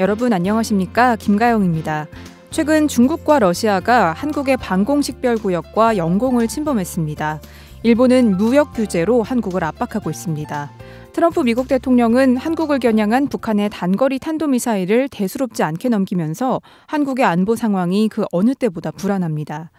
여러분 안녕하십니까? 김가영입니다. 최근 중국과 러시아가 한국의 반공식별 구역과 영공을 침범했습니다. 일본은 무역 규제로 한국을 압박하고 있습니다. 트럼프 미국 대통령은 한국을 겨냥한 북한의 단거리 탄도미사일을 대수롭지 않게 넘기면서 한국의 안보 상황이 그 어느 때보다 불안합니다.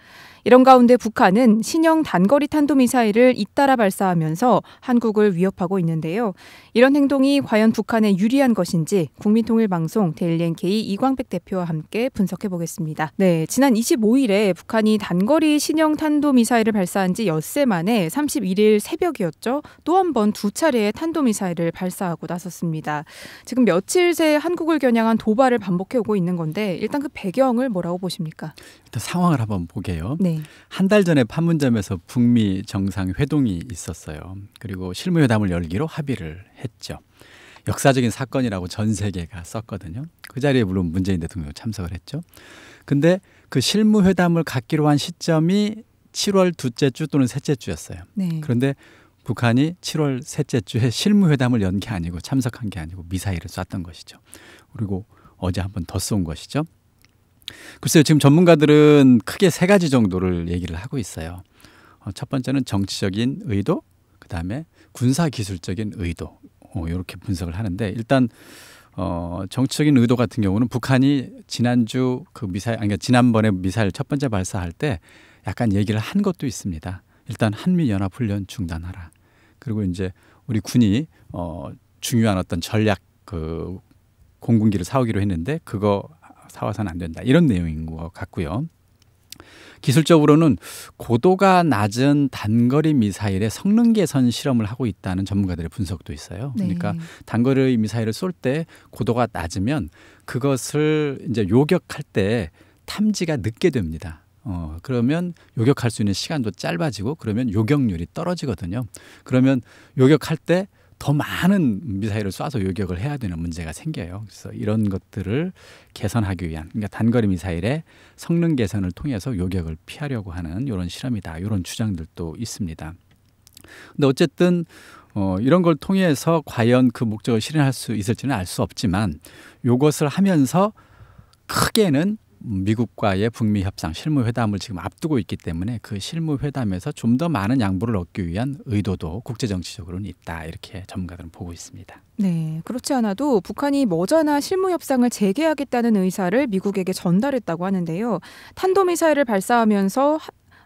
이런 가운데 북한은 신형 단거리 탄도미사일을 잇따라 발사하면서 한국을 위협하고 있는데요. 이런 행동이 과연 북한에 유리한 것인지 국민통일방송 데일리NK 이광백 대표와 함께 분석해 보겠습니다. 네, 지난 25일에 북한이 단거리 신형 탄도미사일을 발사한 지 엿새 만에 31일 새벽이었죠. 또 한 번 두 차례의 탄도미사일을 발사하고 나섰습니다. 지금 며칠 새 한국을 겨냥한 도발을 반복해 오고 있는 건데 일단 그 배경을 뭐라고 보십니까? 일단 상황을 한번 보게요. 네. 네. 한달 전에 판문점에서 북미 정상 회동이 있었어요. 그리고 실무회담을 열기로 합의를 했죠. 역사적인 사건이라고 전 세계가 썼거든요. 그 자리에 물론 문재인 대통령 참석을 했죠. 근데 그 실무회담을 갖기로 한 시점이 7월 둘째 주 또는 셋째 주였어요. 네. 그런데 북한이 7월 셋째 주에 실무회담을 연 게 아니고 참석한 게 아니고 미사일을 쐈던 것이죠. 그리고 어제 한번 더 쏜 것이죠. 글쎄요, 지금 전문가들은 크게 세 가지 정도를 얘기를 하고 있어요. 어, 첫 번째는 정치적인 의도, 그 다음에 군사 기술적인 의도, 어, 이렇게 분석을 하는데 일단 어, 정치적인 의도 같은 경우는 북한이 지난주 그 미사일, 아니, 그러니까 지난번에 미사일 첫 번째 발사할 때 약간 얘기를 한 것도 있습니다. 일단 한미연합훈련 중단하라. 그리고 이제 우리 군이 어, 중요한 어떤 전략 그 공군기를 사오기로 했는데 그거 사와서는 안 된다. 이런 내용인 것 같고요. 기술적으로는 고도가 낮은 단거리 미사일의 성능 개선 실험을 하고 있다는 전문가들의 분석도 있어요. 네. 그러니까 단거리 미사일을 쏠 때 고도가 낮으면 그것을 이제 요격할 때 탐지가 늦게 됩니다. 어, 그러면 요격할 수 있는 시간도 짧아지고 그러면 요격률이 떨어지거든요. 그러면 요격할 때더 많은 미사일을 쏴서 요격을 해야 되는 문제가 생겨요. 그래서 이런 것들을 개선하기 위한 그러니까 단거리 미사일의 성능 개선을 통해서 요격을 피하려고 하는 이런 실험이다. 이런 주장들도 있습니다. 근데 어쨌든 어, 이런 걸 통해서 과연 그 목적을 실현할 수 있을지는 알 수 없지만 이것을 하면서 크게는 미국과의 북미 협상 실무 회담을 지금 앞두고 있기 때문에 그 실무 회담에서 좀 더 많은 양보를 얻기 위한 의도도 국제 정치적으로는 있다 이렇게 전문가들은 보고 있습니다. 네, 그렇지 않아도 북한이 머자나 실무 협상을 재개하겠다는 의사를 미국에게 전달했다고 하는데요. 탄도 미사일을 발사하면서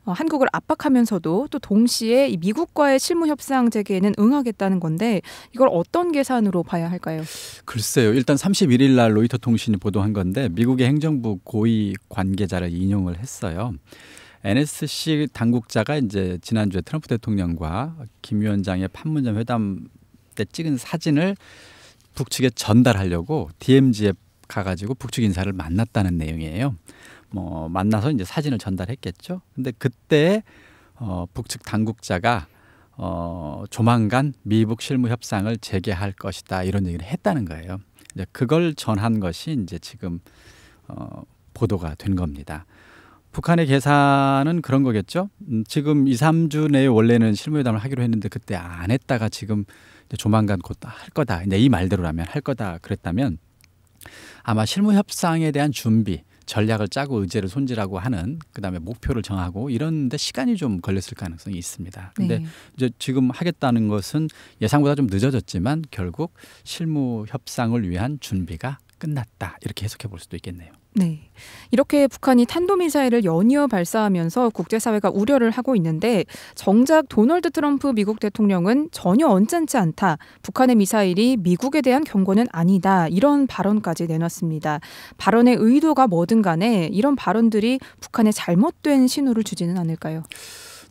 어, 한국을 압박하면서도 또 동시에 미국과의 실무 협상 재개에는 응하겠다는 건데 이걸 어떤 계산으로 봐야 할까요? 글쎄요. 일단 31일 날 로이터 통신이 보도한 건데 미국의 행정부 고위 관계자를 인용을 했어요. NSC 당국자가 이제 지난주에 트럼프 대통령과 김 위원장의 판문점 회담 때 찍은 사진을 북측에 전달하려고 DMZ에 가가지고 북측 인사를 만났다는 내용이에요. 뭐 만나서 이제 사진을 전달했겠죠. 근데 그때 어, 북측 당국자가 어, 조만간 미북 실무 협상을 재개할 것이다 이런 얘기를 했다는 거예요. 이제 그걸 전한 것이 이제 지금 어, 보도가 된 겁니다. 북한의 계산은 그런 거겠죠. 음, 지금 2, 3주 내에 원래는 실무회담을 하기로 했는데 그때 안 했다가 지금 조만간 곧 할 거다. 이제 이 말대로라면 할 거다 그랬다면 아마 실무 협상에 대한 준비 전략을 짜고 의제를 손질하고 하는 그다음에 목표를 정하고 이런데 시간이 좀 걸렸을 가능성이 있습니다. 근데 네. 이제 지금 하겠다는 것은 예상보다 좀 늦어졌지만 결국 실무 협상을 위한 준비가 끝났다 이렇게 해석해 볼 수도 있겠네요. 네. 이렇게 북한이 탄도미사일을 연이어 발사하면서 국제사회가 우려를 하고 있는데 정작 도널드 트럼프 미국 대통령은 전혀 언짢지 않다. 북한의 미사일이 미국에 대한 경고는 아니다. 이런 발언까지 내놨습니다. 발언의 의도가 뭐든 간에 이런 발언들이 북한에 잘못된 신호를 주지는 않을까요?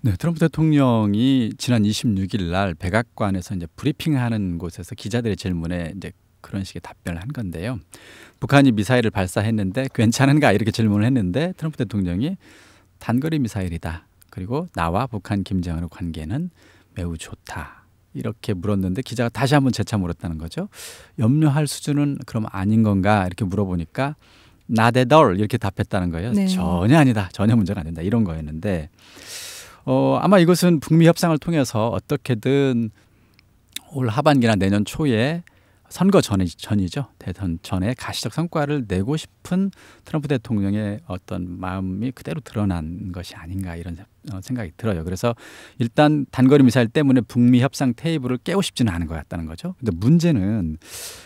네, 트럼프 대통령이 지난 26일 날 백악관에서 이제 브리핑하는 곳에서 기자들의 질문에 이제 그런 식의 답변을 한 건데요. 북한이 미사일을 발사했는데 괜찮은가 이렇게 질문을 했는데 트럼프 대통령이 단거리 미사일이다. 그리고 나와 북한 김정은의 관계는 매우 좋다. 이렇게 물었는데 기자가 다시 한번 재차 물었다는 거죠. 염려할 수준은 그럼 아닌 건가 이렇게 물어보니까 나대덜 이렇게 답했다는 거예요. 네. 전혀 아니다. 전혀 문제가 안 된다. 이런 거였는데 어, 아마 이것은 북미 협상을 통해서 어떻게든 올 하반기나 내년 초에 선거 전이, 전이죠. 대선 전에 가시적 성과를 내고 싶은 트럼프 대통령의 어떤 마음이 그대로 드러난 것이 아닌가 이런 어, 생각이 들어요. 그래서 일단 단거리 미사일 때문에 북미 협상 테이블을 깨고 싶지는 않은 것 같다는 거죠. 근데 문제는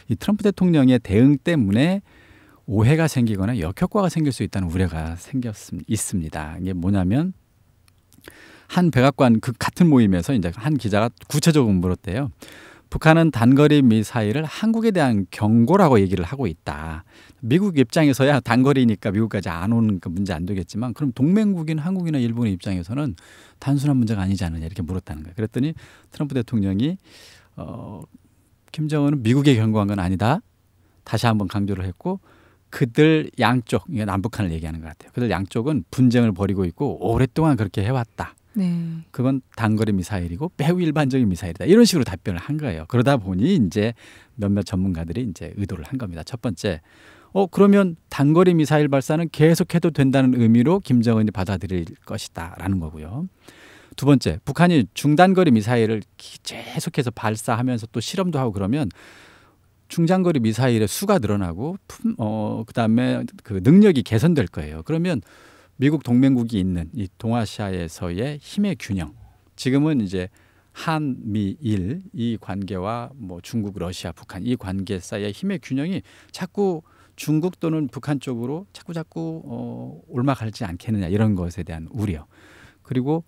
이 트럼프 대통령의 대응 때문에 오해가 생기거나 역효과가 생길 수 있다는 우려가 생겼 습니다 이게 뭐냐면 한 백악관 그 같은 모임에서 이제 한 기자가 구체적으로 물었대요. 북한은 단거리 미사일을 한국에 대한 경고라고 얘기를 하고 있다. 미국 입장에서야 단거리니까 미국까지 안 오는 그 문제 안 되겠지만 그럼 동맹국인 한국이나 일본의 입장에서는 단순한 문제가 아니지 않느냐 이렇게 물었다는 거예요. 그랬더니 트럼프 대통령이 어, 김정은은 미국에 경고한 건 아니다. 다시 한번 강조를 했고 그들 양쪽, 남북한을 얘기하는 것 같아요. 그들 양쪽은 분쟁을 벌이고 있고 오랫동안 그렇게 해왔다. 네. 그건 단거리 미사일이고 매우 일반적인 미사일이다. 이런 식으로 답변을 한 거예요. 그러다 보니 이제 몇몇 전문가들이 이제 의도를 한 겁니다. 첫 번째, 어 그러면 단거리 미사일 발사는 계속해도 된다는 의미로 김정은이 받아들일 것이다라는 거고요. 두 번째, 북한이 중단거리 미사일을 계속해서 발사하면서 또 실험도 하고 그러면 중장거리 미사일의 수가 늘어나고 품, 어, 그다음에 그 능력이 개선될 거예요. 그러면 미국 동맹국이 있는 이 동아시아에서의 힘의 균형. 지금은 이제 한미일 이 관계와 뭐 중국, 러시아, 북한 이 관계 사이의 힘의 균형이 자꾸 중국 또는 북한 쪽으로 자꾸 자꾸 어, 올라갈지 않겠느냐 이런 것에 대한 우려. 그리고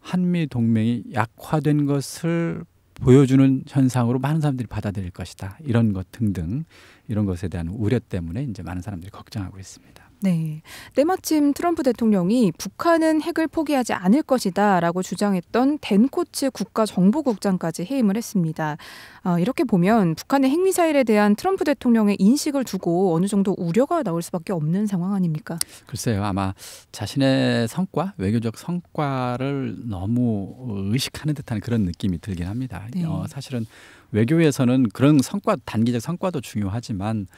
한미 동맹이 약화된 것을 보여주는 현상으로 많은 사람들이 받아들일 것이다. 이런 것 등등 이런 것에 대한 우려 때문에 이제 많은 사람들이 걱정하고 있습니다. 네. 때마침 트럼프 대통령이 북한은 핵을 포기하지 않을 것이다 라고 주장했던 덴코츠 국가정보국장까지 해임을 했습니다. 어, 이렇게 보면 북한의 핵미사일에 대한 트럼프 대통령의 인식을 두고 어느 정도 우려가 나올 수밖에 없는 상황 아닙니까? 글쎄요. 아마 자신의 성과, 외교적 성과를 너무 의식하는 듯한 그런 느낌이 들긴 합니다. 네. 어, 사실은 외교에서는 그런 성과, 단기적 성과도 중요하지만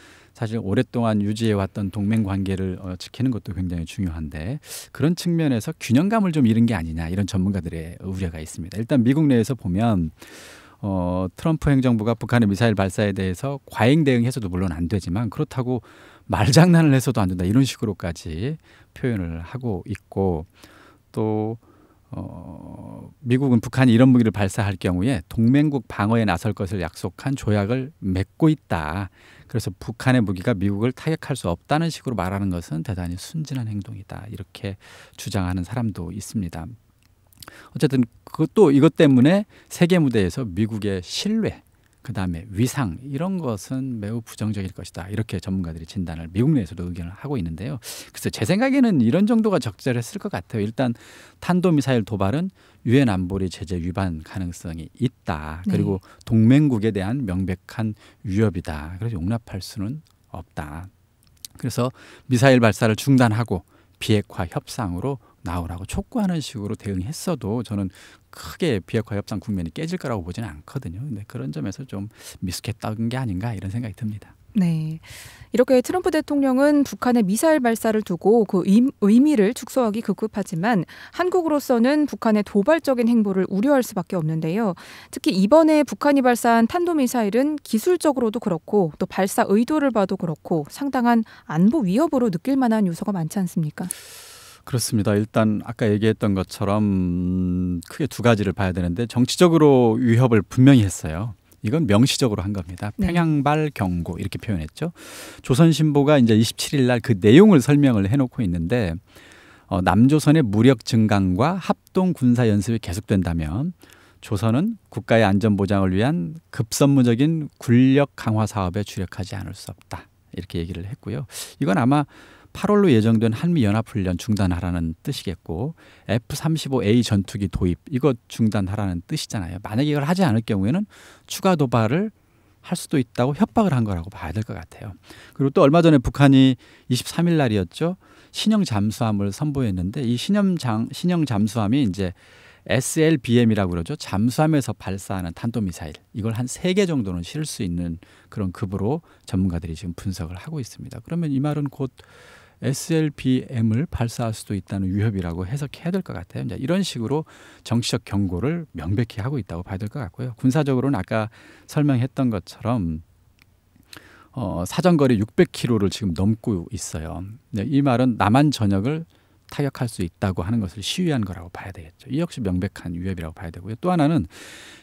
사실 오랫동안 유지해왔던 동맹 관계를 어, 지키는 것도 굉장히 중요한데 그런 측면에서 균형감을 좀 잃은 게 아니냐 이런 전문가들의 우려가 있습니다. 일단 미국 내에서 보면 어, 트럼프 행정부가 북한의 미사일 발사에 대해서 과잉 대응해서도 물론 안 되지만 그렇다고 말장난을 해서도 안 된다 이런 식으로까지 표현을 하고 있고 또 어, 미국은 북한이 이런 무기를 발사할 경우에 동맹국 방어에 나설 것을 약속한 조약을 맺고 있다. 그래서 북한의 무기가 미국을 타격할 수 없다는 식으로 말하는 것은 대단히 순진한 행동이다. 이렇게 주장하는 사람도 있습니다. 어쨌든 그것도 이것 때문에 세계 무대에서 미국의 신뢰 그 다음에 위상 이런 것은 매우 부정적일 것이다 이렇게 전문가들이 진단을 미국 내에서도 의견을 하고 있는데요. 그래서 제 생각에는 이런 정도가 적절했을 것 같아요. 일단 탄도 미사일 도발은 유엔 안보리 제재 위반 가능성이 있다. 네. 그리고 네. 동맹국에 대한 명백한 위협이다. 그래서 용납할 수는 없다. 그래서 미사일 발사를 중단하고 비핵화 협상으로 나오라고 촉구하는 식으로 대응했어도 저는 크게 비핵화 협상 국면이 깨질 거라고 보지는 않거든요. 근데 그런 점에서 좀 미숙했던 게 아닌가 이런 생각이 듭니다. 네. 이렇게 트럼프 대통령은 북한의 미사일 발사를 두고 그 의미를 축소하기 급급하지만 한국으로서는 북한의 도발적인 행보를 우려할 수밖에 없는데요. 특히 이번에 북한이 발사한 탄도미사일은 기술적으로도 그렇고 또 발사 의도를 봐도 그렇고 상당한 안보 위협으로 느낄 만한 요소가 많지 않습니까? 그렇습니다. 일단 아까 얘기했던 것처럼 크게 두 가지를 봐야 되는데 정치적으로 위협을 분명히 했어요. 이건 명시적으로 한 겁니다. 네. 평양발 경고 이렇게 표현했죠. 조선신보가 이제 27일 날 그 내용을 설명을 해놓고 있는데 어, 남조선의 무력 증강과 합동 군사 연습이 계속된다면 조선은 국가의 안전 보장을 위한 급선무적인 군력 강화 사업에 주력하지 않을 수 없다 이렇게 얘기를 했고요. 이건 아마 8월로 예정된 한미 연합훈련 중단하라는 뜻이겠고 F-35A 전투기 도입 이거 중단하라는 뜻이잖아요. 만약에 이걸 하지 않을 경우에는 추가 도발을 할 수도 있다고 협박을 한 거라고 봐야 될 것 같아요. 그리고 또 얼마 전에 북한이 23일 날이었죠. 신형 잠수함을 선보였는데 이 신형 장 신형 잠수함이 이제 SLBM이라고 그러죠. 잠수함에서 발사하는 탄도미사일. 이걸 한 세 개 정도는 실을 수 있는 그런 급으로 전문가들이 지금 분석을 하고 있습니다. 그러면 이 말은 곧 SLBM을 발사할 수도 있다는 위협이라고 해석해야 될 것 같아요. 이제 이런 식으로 정치적 경고를 명백히 하고 있다고 봐야 될 것 같고요. 군사적으로는 아까 설명했던 것처럼 어, 사정거리 600km를 지금 넘고 있어요. 네, 이 말은 남한 전역을 타격할 수 있다고 하는 것을 시위한 거라고 봐야 되겠죠. 이 역시 명백한 위협이라고 봐야 되고요. 또 하나는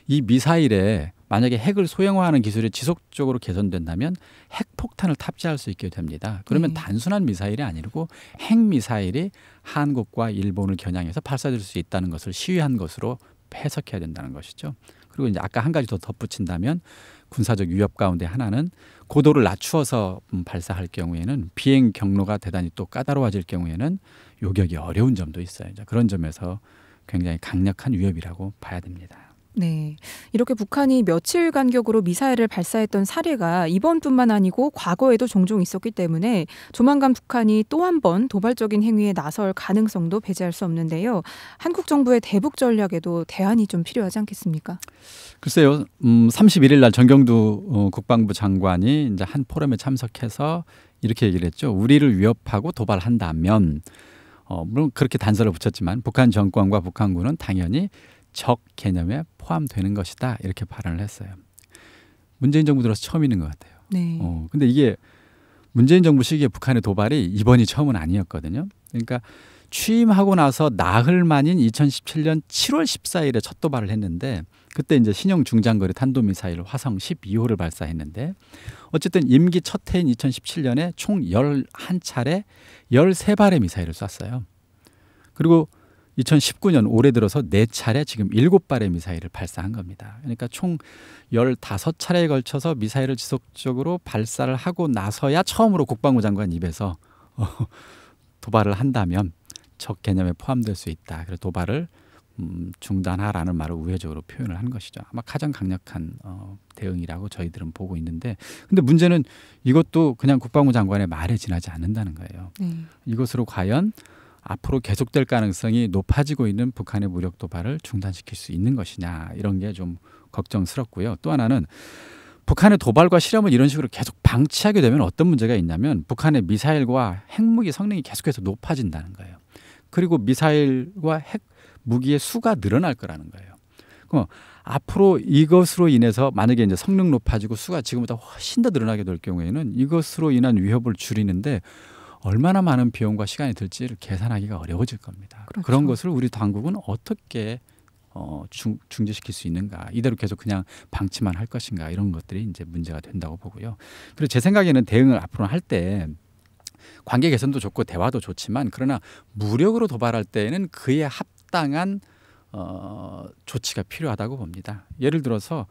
이 미사일에 만약에 핵을 소형화하는 기술이 지속적으로 개선된다면 핵폭탄을 탑재할 수 있게 됩니다. 그러면 네. 단순한 미사일이 아니고 핵미사일이 한국과 일본을 겨냥해서 발사될 수 있다는 것을 시위한 것으로 해석해야 된다는 것이죠. 그리고 이제 아까 한 가지 더 덧붙인다면 군사적 위협 가운데 하나는 고도를 낮추어서 음, 발사할 경우에는 비행 경로가 대단히 또 까다로워질 경우에는 요격이 어려운 점도 있어요. 그런 점에서 굉장히 강력한 위협이라고 봐야 됩니다. 네. 이렇게 북한이 며칠 간격으로 미사일을 발사했던 사례가 이번뿐만 아니고 과거에도 종종 있었기 때문에 조만간 북한이 또 한 번 도발적인 행위에 나설 가능성도 배제할 수 없는데요. 한국 정부의 대북 전략에도 대안이 좀 필요하지 않겠습니까? 글쎄요. 음, 31일 날 정경두 어, 국방부 장관이 이제 한 포럼에 참석해서 이렇게 얘기를 했죠. 우리를 위협하고 도발한다면 어, 물론 그렇게 단서를 붙였지만 북한 정권과 북한군은 당연히 적 개념에 포함되는 것이다 이렇게 발언을 했어요. 문재인 정부 들어서 처음있는것 같아요. 네. 어, 근데 이게 문재인 정부 시기에 북한의 도발이 이번이 처음은 아니었거든요. 그러니까 취임하고 나서 나흘 만인 2017년 7월 14일에 첫 도발을 했는데 그때 이제 신형 중장거리 탄도미사일 화성 12호를 발사했는데 어쨌든 임기 첫 해인 2017년에 총 11차례 13발의 미사일을 쐈어요. 그리고 2019년 올해 들어서 네차례 지금 일곱 발의 미사일을 발사한 겁니다. 그러니까 총 열다 차례에 걸쳐서 미사일을 지속적으로 발사를 하고 나서야 처음으로 국방부 장관 입에서 어, 도발을 한다면 적 개념에 포함될 수 있다. 그래서 도발을 음, 중단하라는 말을 우회적으로 표현을 한 것이죠. 아마 가장 강력한 어, 대응이라고 저희들은 보고 있는데, 근데 문제는 이것도 그냥 국방부 장관의 말에 지나지 않는다는 거예요. 네. 이것으로 과연 앞으로 계속될 가능성이 높아지고 있는 북한의 무력 도발을 중단시킬 수 있는 것이냐 이런 게 좀 걱정스럽고요. 또 하나는 북한의 도발과 실험을 이런 식으로 계속 방치하게 되면 어떤 문제가 있냐면 북한의 미사일과 핵무기 성능이 계속해서 높아진다는 거예요. 그리고 미사일과 핵무기의 수가 늘어날 거라는 거예요. 그럼 앞으로 이것으로 인해서 만약에 이제 성능 높아지고 수가 지금보다 훨씬 더 늘어나게 될 경우에는 이것으로 인한 위협을 줄이는데 얼마나 많은 비용과 시간이 들지를 계산하기가 어려워질 겁니다. 그렇죠. 그런 것을 우리 당국은 어떻게 어, 중, 중지시킬 수 있는가 이대로 계속 그냥 방치만 할 것인가 이런 것들이 이제 문제가 된다고 보고요. 그리고 제 생각에는 대응을 앞으로 할 때 관계 개선도 좋고 대화도 좋지만 그러나 무력으로 도발할 때에는 그에 합당한 어, 조치가 필요하다고 봅니다. 예를 들어서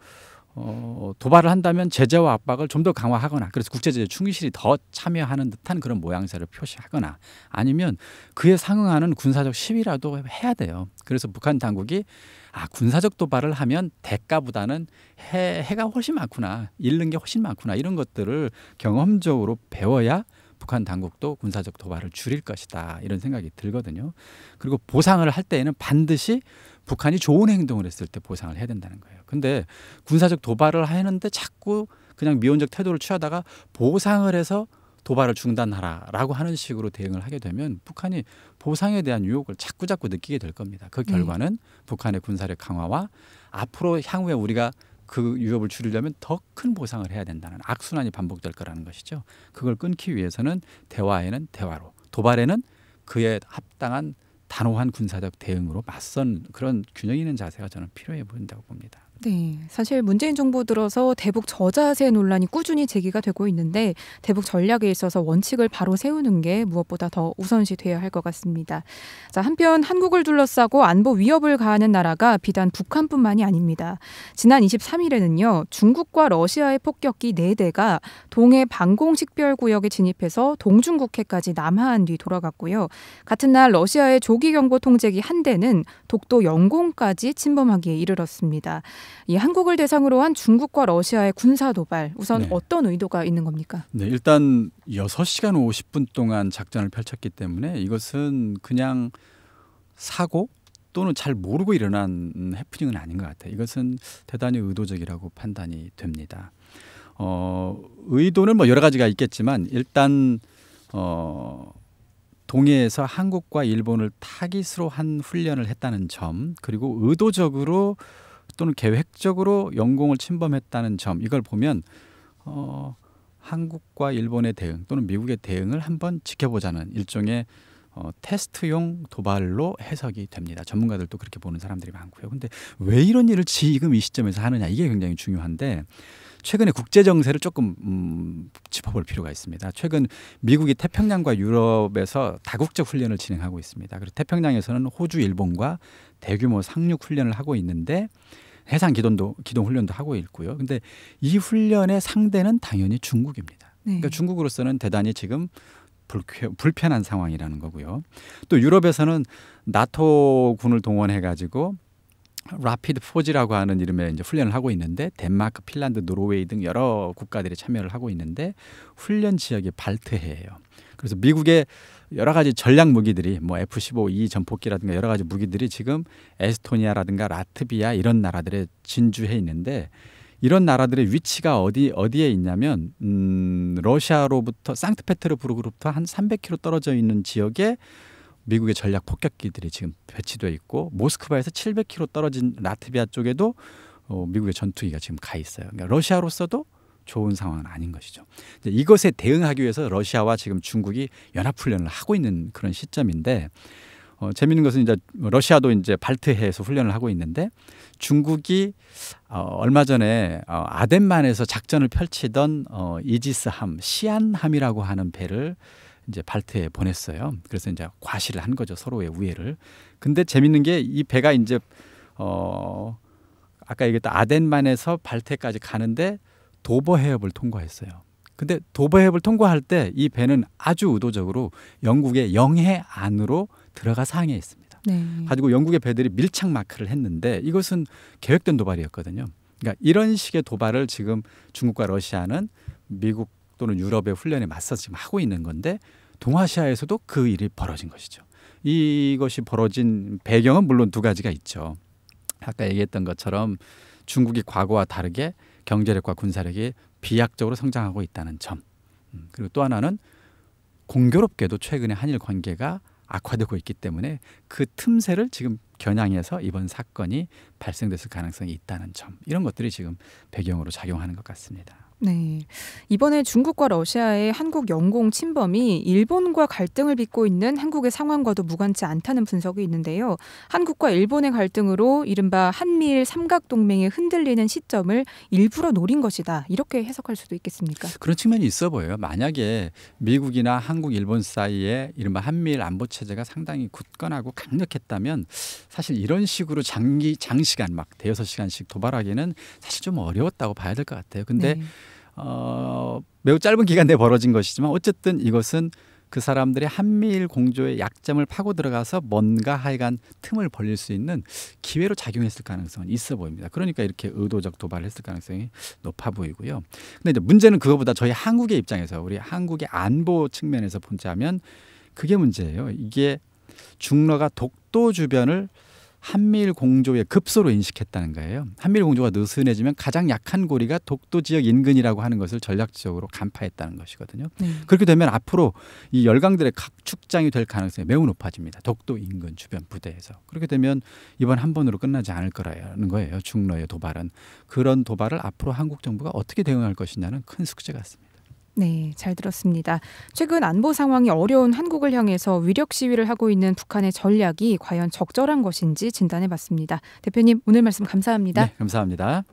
어, 도발을 한다면 제재와 압박을 좀 더 강화하거나 그래서 국제제재 충실히 더 참여하는 듯한 그런 모양새를 표시하거나 아니면 그에 상응하는 군사적 시위라도 해야 돼요. 그래서 북한 당국이 아 군사적 도발을 하면 대가보다는 해, 해가 훨씬 많구나 잃는 게 훨씬 많구나 이런 것들을 경험적으로 배워야 북한 당국도 군사적 도발을 줄일 것이다 이런 생각이 들거든요. 그리고 보상을 할 때에는 반드시 북한이 좋은 행동을 했을 때 보상을 해야 된다는 거예요. 근데 군사적 도발을 하는데 자꾸 그냥 미온적 태도를 취하다가 보상을 해서 도발을 중단하라라고 하는 식으로 대응을 하게 되면 북한이 보상에 대한 유혹을 자꾸 자꾸 느끼게 될 겁니다. 그 네. 결과는 네. 북한의 군사력 강화와 앞으로 향후에 우리가 그 위협을 줄이려면 더 큰 보상을 해야 된다는 악순환이 반복될 거라는 것이죠. 그걸 끊기 위해서는 대화에는 대화로, 도발에는 그에 합당한 단호한 군사적 대응으로 맞선 그런 균형 있는 자세가 저는 필요해 보인다고 봅니다. 네. 사실 문재인 정부 들어서 대북 저자세 논란이 꾸준히 제기가 되고 있는데 대북 전략에 있어서 원칙을 바로 세우는 게 무엇보다 더 우선시 되어야 할 것 같습니다. 자, 한편 한국을 둘러싸고 안보 위협을 가하는 나라가 비단 북한뿐만이 아닙니다. 지난 23일에는요. 중국과 러시아의 폭격기 4대가 동해 방공식별 구역에 진입해서 동중국해까지 남하한 뒤 돌아갔고요. 같은 날 러시아의 조기 경보 통제기 한 대는 독도 영공까지 침범하기에 이르렀습니다. 이 한국을 대상으로 한 중국과 러시아의 군사 도발 우선 네. 어떤 의도가 있는 겁니까? 네, 일단 6시간 50분 동안 작전을 펼쳤기 때문에 이것은 그냥 사고 또는 잘 모르고 일어난 해프닝은 아닌 것 같아요. 이것은 대단히 의도적이라고 판단이 됩니다. 어, 의도는 뭐 여러 가지가 있겠지만 일단 어, 동해에서 한국과 일본을 타깃으로 한 훈련을 했다는 점 그리고 의도적으로 또는 계획적으로 영공을 침범했다는 점 이걸 보면 어, 한국과 일본의 대응 또는 미국의 대응을 한번 지켜보자는 일종의 어, 테스트용 도발로 해석이 됩니다. 전문가들도 그렇게 보는 사람들이 많고요. 근데 왜 이런 일을 지금 이 시점에서 하느냐 이게 굉장히 중요한데 최근에 국제 정세를 조금 음, 짚어볼 필요가 있습니다. 최근 미국이 태평양과 유럽에서 다국적 훈련을 진행하고 있습니다. 그리고 태평양에서는 호주, 일본과 대규모 상륙 훈련을 하고 있는데 해상 기동도 기동 훈련도 하고 있고요. 근데 이 훈련의 상대는 당연히 중국입니다. 네. 그러니까 중국으로서는 대단히 지금 불편, 쾌불한 상황이라는 거고요. 또 유럽에서는 나토군을 동원해 가지고 라피드 포지라고 하는 이름의 이제 훈련을 하고 있는데 덴마크, 핀란드, 노르웨이 등 여러 국가들이 참여를 하고 있는데 훈련 지역이 발트해예요. 그래서 미국의 여러 가지 전략 무기들이 뭐 F-15E 전폭기라든가 여러 가지 무기들이 지금 에스토니아라든가 라트비아 이런 나라들에 진주해 있는데 이런 나라들의 위치가 어디 어디에 있냐면 음, 러시아로부터 상트페테르부르크로부터 한 300km 떨어져 있는 지역에 미국의 전략 폭격기들이 지금 배치돼 있고 모스크바에서 700km 떨어진 라트비아 쪽에도 어, 미국의 전투기가 지금 가 있어요. 그러니까 러시아로서도 좋은 상황은 아닌 것이죠. 이것에 대응하기 위해서 러시아와 지금 중국이 연합훈련을 하고 있는 그런 시점인데 어, 재미있는 것은 이제 러시아도 이제 발트해에서 훈련을 하고 있는데 중국이 어, 얼마 전에 어, 아덴만에서 작전을 펼치던 어, 이지스함 시안함이라고 하는 배를 이제 발트에 보냈어요. 그래서 이제 과시를 한 거죠 서로의 우애를. 근데 재밌는 게 이 배가 이제 어 아까 얘기했던 아덴만에서 발트까지 가는데 도버 해협을 통과했어요. 근데 도버 해협을 통과할 때 이 배는 아주 의도적으로 영국의 영해 안으로 들어가 상해했습니다. 네. 가지고 영국의 배들이 밀착 마크를 했는데 이것은 계획된 도발이었거든요. 그러니까 이런 식의 도발을 지금 중국과 러시아는 미국 또는 유럽의 훈련에 맞서 지금 하고 있는 건데 동아시아에서도 그 일이 벌어진 것이죠. 이것이 벌어진 배경은 물론 두 가지가 있죠. 아까 얘기했던 것처럼 중국이 과거와 다르게 경제력과 군사력이 비약적으로 성장하고 있다는 점. 음, 그리고 또 하나는 공교롭게도 최근에 한일 관계가 악화되고 있기 때문에 그 틈새를 지금 겨냥해서 이번 사건이 발생됐을 가능성이 있다는 점. 이런 것들이 지금 배경으로 작용하는 것 같습니다. 네. 이번에 중국과 러시아의 한국 영공 침범이 일본과 갈등을 빚고 있는 한국의 상황과도 무관치 않다는 분석이 있는데요. 한국과 일본의 갈등으로 이른바 한미일 삼각동맹이 흔들리는 시점을 일부러 노린 것이다. 이렇게 해석할 수도 있겠습니까? 그런 측면이 있어 보여요. 만약에 미국이나 한국, 일본 사이에 이른바 한미일 안보체제가 상당히 굳건하고 강력했다면 사실 이런 식으로 장기, 장시간 막 대여섯 시간씩 도발하기는 사실 좀 어려웠다고 봐야 될 것 같아요. 근데 네. 어, 매우 짧은 기간 내에 벌어진 것이지만 어쨌든 이것은 그 사람들의 한미일 공조의 약점을 파고 들어가서 뭔가 하여간 틈을 벌릴 수 있는 기회로 작용했을 가능성은 있어 보입니다. 그러니까 이렇게 의도적 도발을 했을 가능성이 높아 보이고요. 근데 이제 문제는 그거보다 저희 한국의 입장에서 우리 한국의 안보 측면에서 본다면 그게 문제예요. 이게 중러가 독도 주변을 한미일 공조의 급소로 인식했다는 거예요. 한미일 공조가 느슨해지면 가장 약한 고리가 독도 지역 인근이라고 하는 것을 전략적으로 간파했다는 것이거든요. 네. 그렇게 되면 앞으로 이 열강들의 각축장이 될 가능성이 매우 높아집니다. 독도 인근 주변 부대에서 그렇게 되면 이번 한 번으로 끝나지 않을 거라는 거예요. 중러의 도발은 그런 도발을 앞으로 한국 정부가 어떻게 대응할 것이냐는 큰 숙제 같습니다. 네, 잘 들었습니다. 최근 안보 상황이 어려운 한국을 향해서 위력 시위를 하고 있는 북한의 전략이 과연 적절한 것인지 진단해 봤습니다. 대표님, 오늘 말씀 감사합니다. 네, 감사합니다.